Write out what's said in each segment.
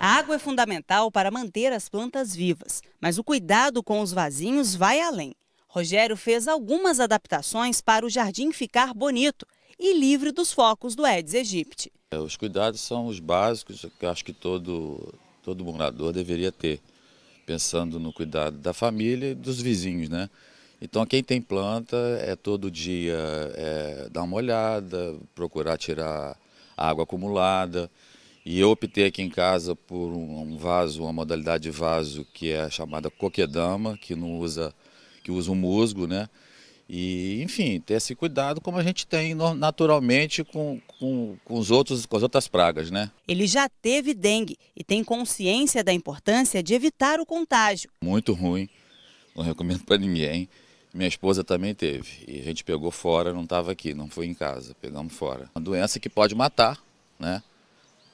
A água é fundamental para manter as plantas vivas, mas o cuidado com os vasinhos vai além. Rogério fez algumas adaptações para o jardim ficar bonito e livre dos focos do Aedes aegypti. É, os cuidados são os básicos que acho que todo, todo morador deveria ter, pensando no cuidado da família e dos vizinhos, né? Então, quem tem planta é todo dia é, dar uma olhada, procurar tirar água acumulada, e eu optei aqui em casa por um vaso, uma modalidade de vaso que é chamada coquedama, que não usa, que usa um musgo, né? E, enfim, ter esse cuidado como a gente tem naturalmente com, com, com, os outros, com as outras pragas, né? Ele já teve dengue e tem consciência da importância de evitar o contágio. Muito ruim, não recomendo para ninguém. Minha esposa também teve e a gente pegou fora, não estava aqui, não foi em casa, pegamos fora. Uma doença que pode matar, né?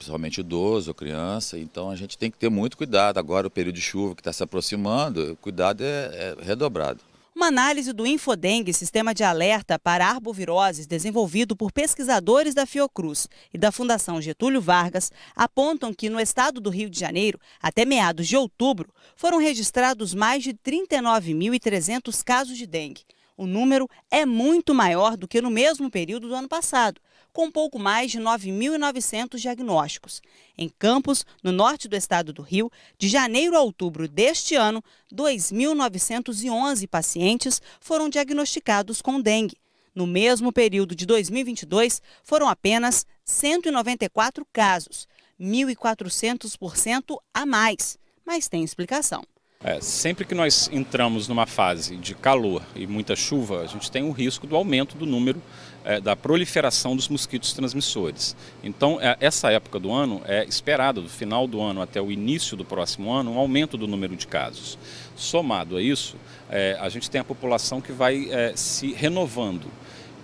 principalmente idoso, ou criança. Então a gente tem que ter muito cuidado. Agora o período de chuva que está se aproximando, o cuidado é, é redobrado. Uma análise do Infodengue, sistema de alerta para arboviroses desenvolvido por pesquisadores da Fiocruz e da Fundação Getúlio Vargas, apontam que no estado do Rio de Janeiro, até meados de outubro, foram registrados mais de 39.300 casos de dengue. O número é muito maior do que no mesmo período do ano passado, com pouco mais de 9.900 diagnósticos. Em Campos, no norte do estado do Rio, de janeiro a outubro deste ano, 2.911 pacientes foram diagnosticados com dengue. No mesmo período de 2022, foram apenas 194 casos, 1.400% a mais. Mas tem explicação. É, sempre que nós entramos numa fase de calor e muita chuva, a gente tem o risco do aumento do número é, da proliferação dos mosquitos transmissores. Então, é, essa época do ano é esperada, do final do ano até o início do próximo ano, um aumento do número de casos. Somado a isso, é, a gente tem a população que vai é, se renovando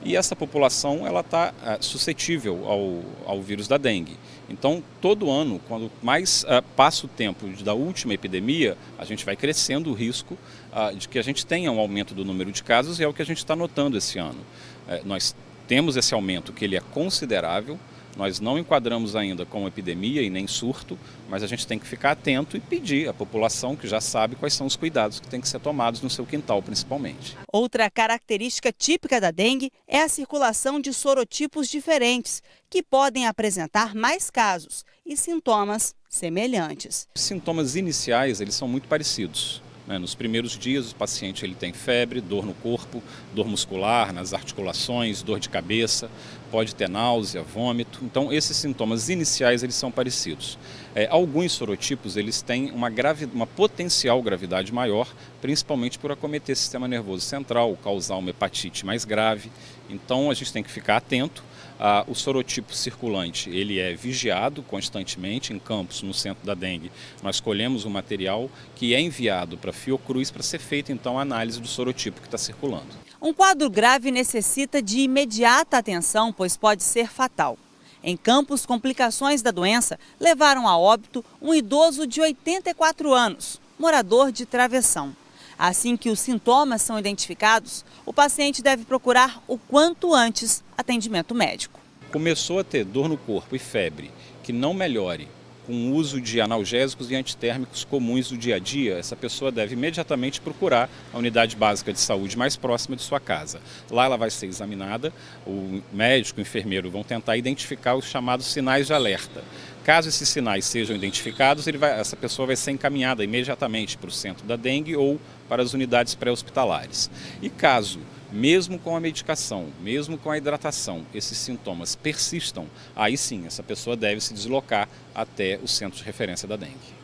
e essa população ela está eh, suscetível ao, ao vírus da dengue. Então, todo ano, quando mais eh, passa o tempo da última epidemia, a gente vai crescendo o risco ah, de que a gente tenha um aumento do número de casos e é o que a gente está notando esse ano. Eh, nós temos esse aumento que ele é considerável, nós não enquadramos ainda como epidemia e nem surto, mas a gente tem que ficar atento e pedir à população que já sabe quais são os cuidados que têm que ser tomados no seu quintal, principalmente. Outra característica típica da dengue é a circulação de sorotipos diferentes, que podem apresentar mais casos e sintomas semelhantes. Os sintomas iniciais, eles são muito parecidos. Né? Nos primeiros dias, o paciente ele tem febre, dor no corpo, dor muscular, nas articulações, dor de cabeça pode ter náusea, vômito. Então, esses sintomas iniciais eles são parecidos. É, alguns sorotipos eles têm uma, gravi... uma potencial gravidade maior, principalmente por acometer o sistema nervoso central, causar uma hepatite mais grave. Então, a gente tem que ficar atento. Ah, o sorotipo circulante ele é vigiado constantemente em campos no centro da dengue. Nós colhemos o um material que é enviado para Fiocruz para ser feita então a análise do sorotipo que está circulando. Um quadro grave necessita de imediata atenção, pois pode ser fatal. Em Campos, complicações da doença levaram a óbito um idoso de 84 anos, morador de travessão. Assim que os sintomas são identificados, o paciente deve procurar o quanto antes atendimento médico. Começou a ter dor no corpo e febre, que não melhore com o uso de analgésicos e antitérmicos comuns do dia a dia, essa pessoa deve imediatamente procurar a unidade básica de saúde mais próxima de sua casa. Lá ela vai ser examinada, o médico, o enfermeiro vão tentar identificar os chamados sinais de alerta. Caso esses sinais sejam identificados, vai, essa pessoa vai ser encaminhada imediatamente para o centro da dengue ou para as unidades pré-hospitalares. E caso mesmo com a medicação, mesmo com a hidratação, esses sintomas persistam, aí sim essa pessoa deve se deslocar até o centro de referência da dengue.